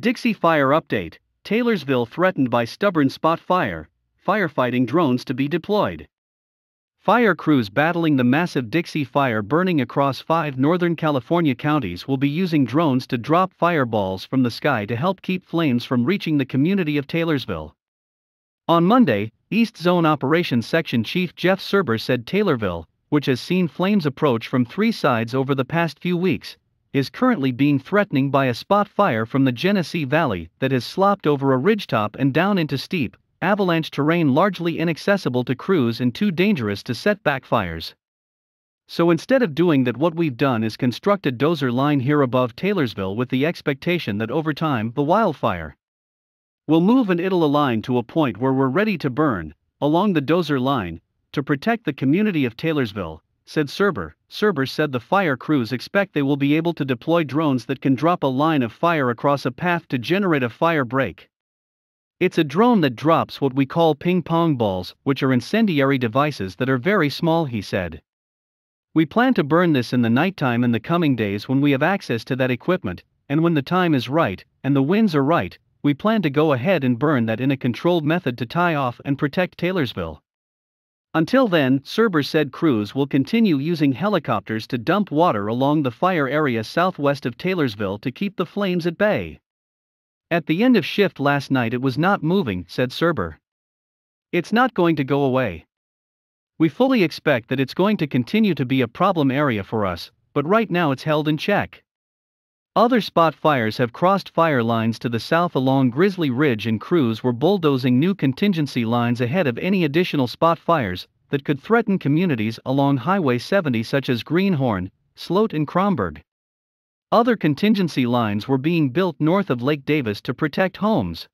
Dixie Fire Update Taylorsville threatened by stubborn spot fire, firefighting drones to be deployed. Fire crews battling the massive Dixie fire burning across five Northern California counties will be using drones to drop fireballs from the sky to help keep flames from reaching the community of Taylorsville. On Monday, East Zone Operations Section Chief Jeff Serber said Taylorville, which has seen flames approach from three sides over the past few weeks, is currently being threatening by a spot fire from the Genesee Valley that has slopped over a ridgetop and down into steep, avalanche terrain largely inaccessible to crews and too dangerous to set back fires. So instead of doing that what we've done is construct a dozer line here above Taylorsville with the expectation that over time the wildfire will move and it'll align to a point where we're ready to burn, along the dozer line, to protect the community of Taylorsville, said Cerber. Cerber said the fire crews expect they will be able to deploy drones that can drop a line of fire across a path to generate a fire break. It's a drone that drops what we call ping pong balls, which are incendiary devices that are very small, he said. We plan to burn this in the nighttime in the coming days when we have access to that equipment, and when the time is right, and the winds are right, we plan to go ahead and burn that in a controlled method to tie off and protect Taylorsville. Until then, Cerber said crews will continue using helicopters to dump water along the fire area southwest of Taylorsville to keep the flames at bay. At the end of shift last night it was not moving, said Cerber. It's not going to go away. We fully expect that it's going to continue to be a problem area for us, but right now it's held in check. Other spot fires have crossed fire lines to the south along Grizzly Ridge and crews were bulldozing new contingency lines ahead of any additional spot fires that could threaten communities along Highway 70 such as Greenhorn, Sloat and Cromberg. Other contingency lines were being built north of Lake Davis to protect homes.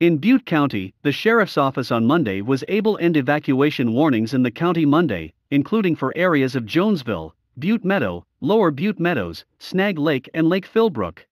In Butte County, the sheriff's office on Monday was able to end evacuation warnings in the county Monday, including for areas of Jonesville, Butte Meadow, Lower Butte Meadows, Snag Lake and Lake Philbrook.